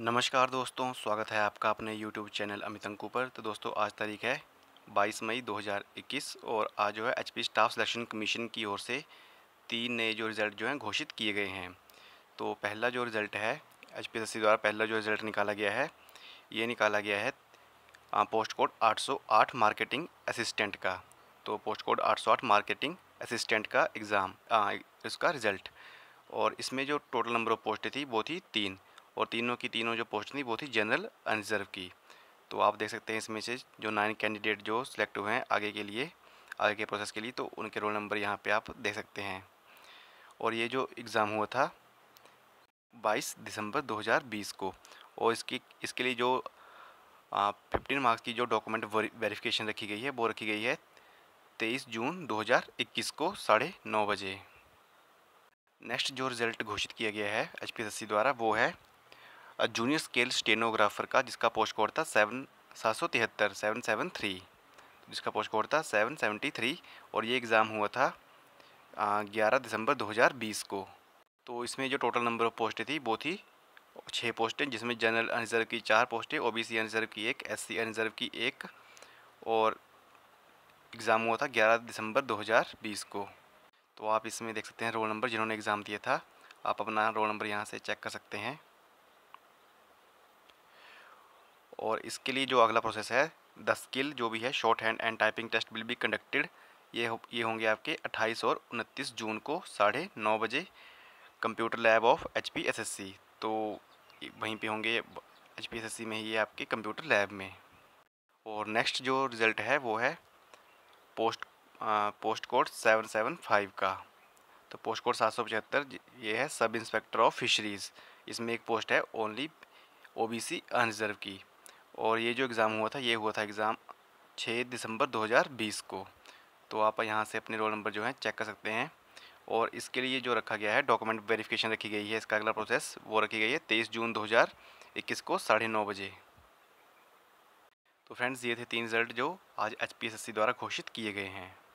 नमस्कार दोस्तों स्वागत है आपका अपने YouTube चैनल अमित अंकू पर तो दोस्तों आज तारीख है 22 मई 2021 और आज जो है एच स्टाफ सिलेक्शन कमीशन की ओर से तीन नए जो रिज़ल्ट जो हैं घोषित किए गए हैं तो पहला जो रिज़ल्ट है एच पी द्वारा पहला जो रिज़ल्ट निकाला गया है ये निकाला गया है पोस्ट कोड आठ मार्केटिंग असिस्टेंट का तो पोस्ट कोड आठ मार्केटिंग असिस्टेंट का एग्ज़ाम इसका रिज़ल्ट और इसमें जो टोटल नंबर ऑफ पोस्टें थी वो थी तीन और तीनों की तीनों जो पोस्ट थी वो थी जनरल अनरिजर्व की तो आप देख सकते हैं इसमें से जो नाइन कैंडिडेट जो सिलेक्ट हुए हैं आगे के लिए आगे के प्रोसेस के लिए तो उनके रोल नंबर यहाँ पे आप देख सकते हैं और ये जो एग्ज़ाम हुआ था 22 दिसंबर 2020 को और इसकी इसके लिए जो फिफ्टीन मार्क्स की जो डॉक्यूमेंट वेरिफिकेशन रखी गई है वो रखी गई है तेईस जून 2021 को साढ़े नौ बजे नेक्स्ट जो रिज़ल्ट घोषित किया गया है एच द्वारा वो है जूनियर स्केल स्टेनोग्राफर का जिसका पोस्ट कोड था सेवन सात सौ तिहत्तर सेवन सेवन थ्री जिसका पोस्ट कोड था सेवन सेवेंटी थ्री और ये एग्ज़ाम तो हुआ था ग्यारह दिसंबर दो हज़ार बीस को तो इसमें जो टोटल नंबर ऑफ पोस्टें थी वो थी छः पोस्टें जिसमें जनरल अनरिजर्व की चार पोस्टें ओ ओबीसी अनरिजर्व की एक एससी अनरिजर्व की एक और एग्ज़ाम हुआ था ग्यारह दिसंबर बीस को तो आप इसमें देख सकते हैं रोल नंबर जिन्होंने एग्ज़ाम दिया था आप अपना रोल नंबर यहाँ से चेक कर सकते हैं और इसके लिए जो अगला प्रोसेस है द स्किल जो भी है shorthand and typing test will be conducted ये हो, ये होंगे आपके 28 और 29 जून को साढ़े नौ बजे computer lab of H P S S C तो वहीं पे होंगे H P S S C में ही आपके कंप्यूटर लैब में और नेक्स्ट जो रिज़ल्ट है वो है पोस्ट आ, post code seven seven five का तो पोस्ट कोड सात सौ पचहत्तर ये है सब इंस्पेक्टर ऑफ फिशरीज़ इसमें एक पोस्ट है ओनली ओ सी अनरिजर्व की और ये जो एग्ज़ाम हुआ था ये हुआ था एग्ज़ाम छः दिसंबर 2020 को तो आप यहाँ से अपने रोल नंबर जो है चेक कर सकते हैं और इसके लिए जो रखा गया है डॉक्यूमेंट वेरिफिकेशन रखी गई है इसका अगला प्रोसेस वो रखी गई है तेईस जून दो को साढ़े नौ बजे तो फ्रेंड्स ये थे तीन रिजल्ट जो आज एच द्वारा घोषित किए गए हैं